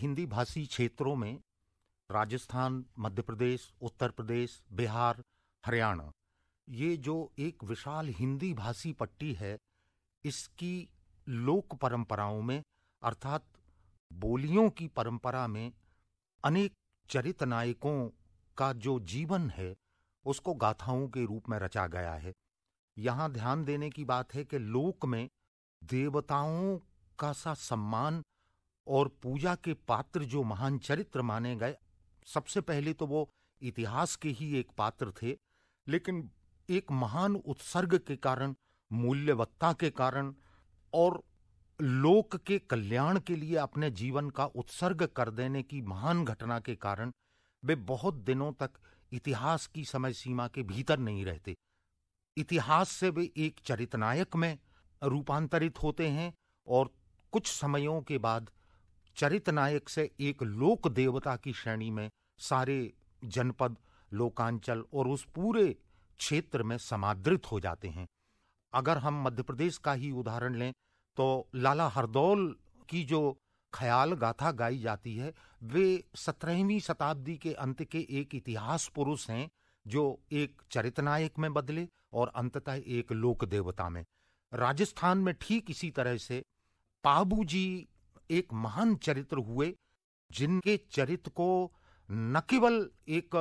हिंदी भाषी क्षेत्रों में राजस्थान मध्य प्रदेश उत्तर प्रदेश बिहार हरियाणा ये जो एक विशाल हिंदी भाषी पट्टी है इसकी लोक परंपराओं में अर्थात बोलियों की परंपरा में अनेक चरित नायकों का जो जीवन है उसको गाथाओं के रूप में रचा गया है यहाँ ध्यान देने की बात है कि लोक में देवताओं का सा सम्मान और पूजा के पात्र जो महान चरित्र माने गए सबसे पहले तो वो इतिहास के ही एक पात्र थे लेकिन एक महान उत्सर्ग के कारण मूल्यवत्ता के कारण और लोक के कल्याण के लिए अपने जीवन का उत्सर्ग कर देने की महान घटना के कारण वे बहुत दिनों तक इतिहास की समय सीमा के भीतर नहीं रहते इतिहास से वे एक चरितनायक में रूपांतरित होते हैं और कुछ समयों के बाद चरित नायक से एक लोक देवता की श्रेणी में सारे जनपद लोकांचल और उस पूरे क्षेत्र में समादृत हो जाते हैं अगर हम मध्य प्रदेश का ही उदाहरण लें तो लाला हरदौल की जो ख्याल गाथा गाई जाती है वे सत्रहवीं शताब्दी के अंत के एक इतिहास पुरुष हैं जो एक चरितनायक में बदले और अंततः एक लोक देवता में राजस्थान में ठीक इसी तरह से पाबू जी एक महान चरित्र हुए जिनके चरित्र को न केवल एक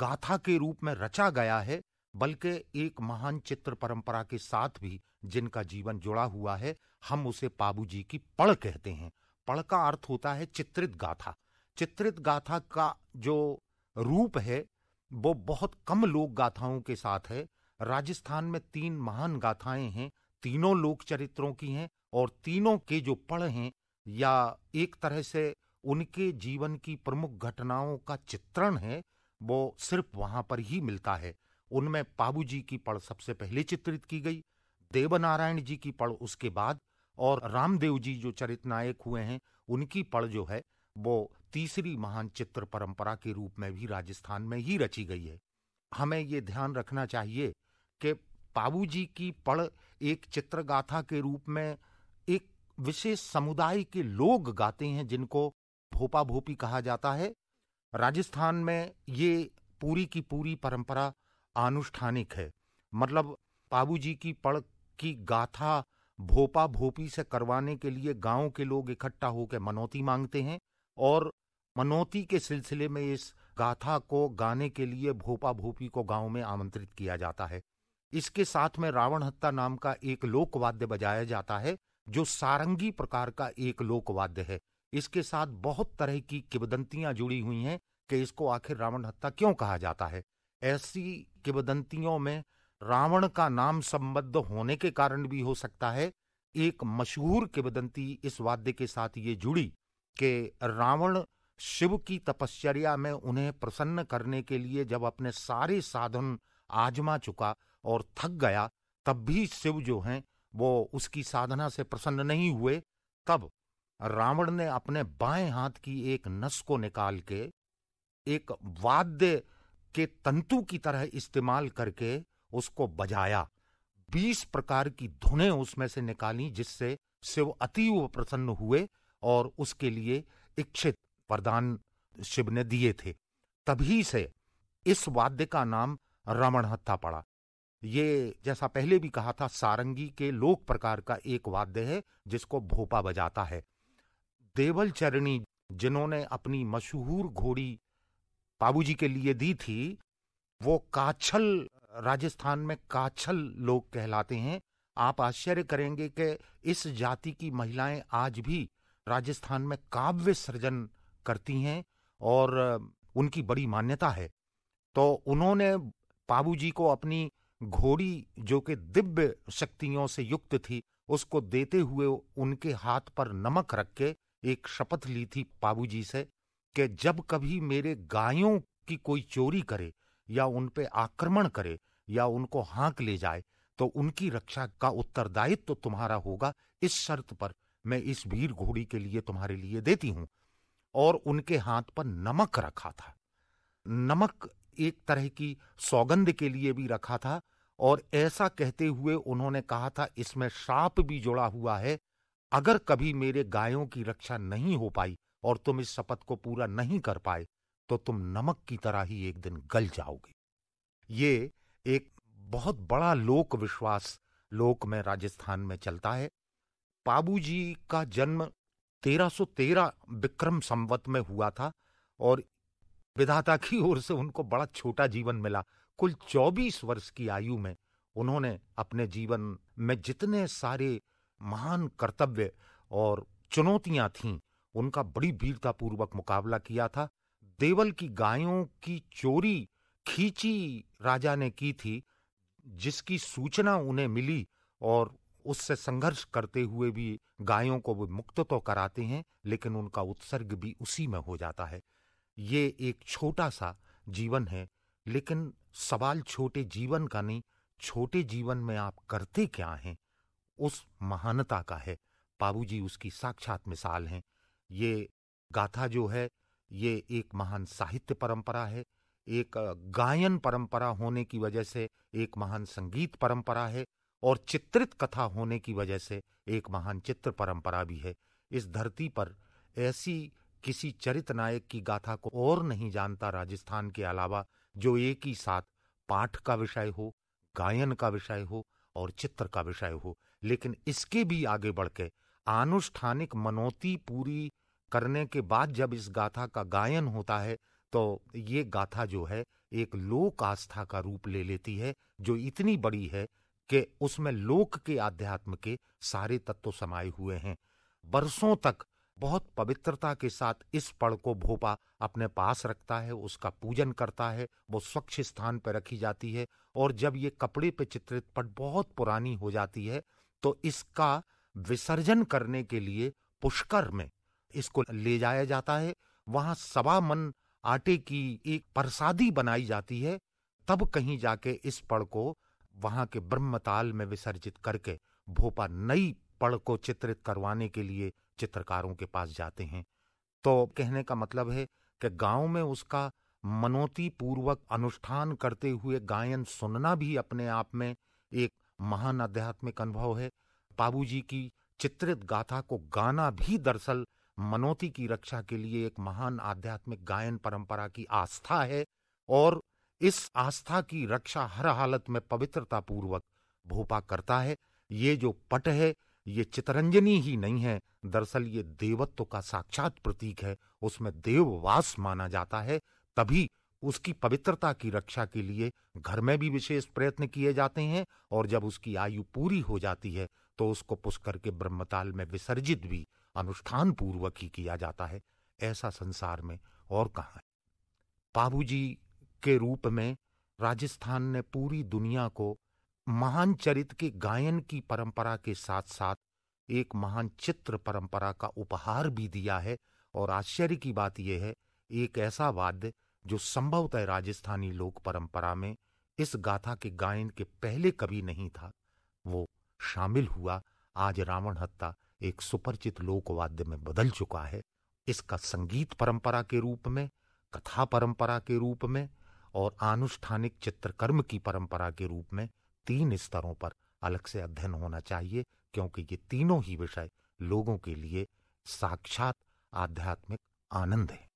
गाथा के रूप में रचा गया है बल्कि एक महान चित्र परंपरा के साथ भी जिनका जीवन जुड़ा हुआ है हम उसे पाबू जी की पड़ कहते हैं पड़ का अर्थ होता है चित्रित गाथा चित्रित गाथा का जो रूप है वो बहुत कम लोक गाथाओं के साथ है राजस्थान में तीन महान गाथाएं हैं तीनों लोक चरित्रों की हैं और तीनों के जो पढ़ हैं या एक तरह से उनके जीवन की प्रमुख घटनाओं का चित्रण है वो सिर्फ वहां पर ही मिलता है उनमें पाबू जी की पढ़ सबसे पहले चित्रित की गई देवनारायण जी की पढ़ उसके बाद और रामदेव जी जो चरित नायक हुए हैं उनकी पढ़ जो है वो तीसरी महान चित्र परंपरा के रूप में भी राजस्थान में ही रची गई है हमें ये ध्यान रखना चाहिए कि पाबू जी की पढ़ एक चित्रगाथा के रूप में विशेष समुदाय के लोग गाते हैं जिनको भोपा भोपी कहा जाता है राजस्थान में ये पूरी की पूरी परंपरा आनुष्ठानिक है मतलब बाबू जी की पड़ की गाथा भोपा भोपी से करवाने के लिए गांव के लोग इकट्ठा होकर मनौती मांगते हैं और मनौती के सिलसिले में इस गाथा को गाने के लिए भोपा भोपी को गांव में आमंत्रित किया जाता है इसके साथ में रावण हत्ता नाम का एक लोकवाद्य बजाया जाता है जो सारंगी प्रकार का एक लोकवाद्य है इसके साथ बहुत तरह की किबदंतियां जुड़ी हुई हैं कि इसको आखिर रावण हत्या क्यों कहा जाता है ऐसी किबदंतियों में रावण का नाम संबद्ध होने के कारण भी हो सकता है एक मशहूर किबदंती इस वाद्य के साथ ये जुड़ी कि रावण शिव की तपश्चर्या में उन्हें प्रसन्न करने के लिए जब अपने सारे साधन आजमा चुका और थक गया तब भी शिव जो हैं वो उसकी साधना से प्रसन्न नहीं हुए तब रावण ने अपने बाएं हाथ की एक नस को निकाल के एक वाद्य के तंतु की तरह इस्तेमाल करके उसको बजाया बीस प्रकार की धुने उसमें से निकाली जिससे शिव अतीव प्रसन्न हुए और उसके लिए इच्छित वरदान शिव ने दिए थे तभी से इस वाद्य का नाम रमण हत्था पड़ा ये जैसा पहले भी कहा था सारंगी के लोक प्रकार का एक वाद्य है जिसको भोपा बजाता है देवल चरणी जिन्होंने अपनी मशहूर घोड़ी बाबूजी के लिए दी थी वो काछल राजस्थान में काछल लोग कहलाते हैं आप आश्चर्य करेंगे कि इस जाति की महिलाएं आज भी राजस्थान में काव्य सृजन करती हैं और उनकी बड़ी मान्यता है तो उन्होंने बाबूजी को अपनी घोड़ी जो कि दिव्य शक्तियों से युक्त थी उसको देते हुए उनके हाथ पर नमक रख के एक शपथ ली थी बाबू जी से कि जब कभी मेरे गायों की कोई चोरी करे या उन पे आक्रमण करे या उनको हाँक ले जाए तो उनकी रक्षा का उत्तरदायित्व तो तुम्हारा होगा इस शर्त पर मैं इस वीर घोड़ी के लिए तुम्हारे लिए देती हूं और उनके हाथ पर नमक रखा था नमक एक तरह की सौगंध के लिए भी रखा था और ऐसा कहते हुए उन्होंने कहा था इसमें श्राप भी जुड़ा हुआ है अगर कभी मेरे गायों की रक्षा नहीं हो पाई और तुम इस शपथ को पूरा नहीं कर पाए तो तुम नमक की तरह ही एक दिन गल जाओगे ये एक बहुत बड़ा लोक विश्वास लोक में राजस्थान में चलता है बाबू जी का जन्म 1313 विक्रम संवत में हुआ था और विधाता की ओर से उनको बड़ा छोटा जीवन मिला कुल 24 वर्ष की आयु में उन्होंने अपने जीवन में जितने सारे महान कर्तव्य और चुनौतियां थीं उनका बड़ी वीरतापूर्वक मुकाबला किया था देवल की गायों की चोरी खींची राजा ने की थी जिसकी सूचना उन्हें मिली और उससे संघर्ष करते हुए भी गायों को वो मुक्त तो कराते हैं लेकिन उनका उत्सर्ग भी उसी में हो जाता है ये एक छोटा सा जीवन है लेकिन सवाल छोटे जीवन का नहीं छोटे जीवन में आप करते क्या हैं उस महानता का है बाबू जी उसकी साक्षात मिसाल हैं ये गाथा जो है ये एक महान साहित्य परंपरा है एक गायन परंपरा होने की वजह से एक महान संगीत परंपरा है और चित्रित कथा होने की वजह से एक महान चित्र परंपरा भी है इस धरती पर ऐसी किसी चरित नायक की गाथा को और नहीं जानता राजस्थान के अलावा जो एक ही साथ पाठ का विषय हो गायन का विषय हो और चित्र का विषय हो लेकिन इसके भी आगे बढ़ के आनुष्ठानिक मनौती पूरी करने के बाद जब इस गाथा का गायन होता है तो ये गाथा जो है एक लोक आस्था का रूप ले लेती है जो इतनी बड़ी है कि उसमें लोक के आध्यात्म के सारे तत्व समाये हुए हैं बरसों तक बहुत पवित्रता के साथ इस पड़ को भोपा अपने पास रखता है उसका पूजन करता है वो स्वच्छ स्थान पर रखी जाती है और जब ये कपड़े पे चित्रित पट बहुत पुरानी हो जाती है तो इसका विसर्जन करने के लिए पुष्कर में इसको ले जाया जाता है वहां सवा मन आटे की एक प्रसादी बनाई जाती है तब कहीं जाके इस पड़ को वहां के ब्रह्मताल में विसर्जित करके भोपा नई पड़ को चित्रित करवाने के लिए चित्रकारों के पास जाते हैं तो कहने का मतलब है कि गांव में उसका मनोती पूर्वक अनुष्ठान करते हुए गायन सुनना भी अपने आप में एक महान आध्यात्मिक अनुभव है बाबू जी की चित्रित गाथा को गाना भी दरअसल मनोती की रक्षा के लिए एक महान आध्यात्मिक गायन परंपरा की आस्था है और इस आस्था की रक्षा हर हालत में पवित्रता पूर्वक भोपा करता है ये जो पट है ये चितरंजनी ही नहीं है दरअसल ये देवत्व का साक्षात प्रतीक है उसमें देववास माना जाता है तभी उसकी पवित्रता की रक्षा के लिए घर में भी विशेष प्रयत्न किए जाते हैं और जब उसकी आयु पूरी हो जाती है तो उसको पुष्कर के ब्रह्मताल में विसर्जित भी अनुष्ठान पूर्वक ही किया जाता है ऐसा संसार में और कहा है बाबू जी के रूप में राजस्थान ने पूरी दुनिया को महान चरित्र के गायन की परंपरा के साथ साथ एक महान चित्र परंपरा का उपहार भी दिया है और आश्चर्य की बात यह है एक ऐसा वाद्य जो संभवतः राजस्थानी लोक परंपरा में इस गाथा के गायन के पहले कभी नहीं था वो शामिल हुआ आज रावण हत्ता एक सुपरिचित लोकवाद्य में बदल चुका है इसका संगीत परंपरा के रूप में कथा परंपरा के रूप में और आनुष्ठानिक चित्रकर्म की परंपरा के रूप में तीन स्तरों पर अलग से अध्ययन होना चाहिए क्योंकि ये तीनों ही विषय लोगों के लिए साक्षात आध्यात्मिक आनंद है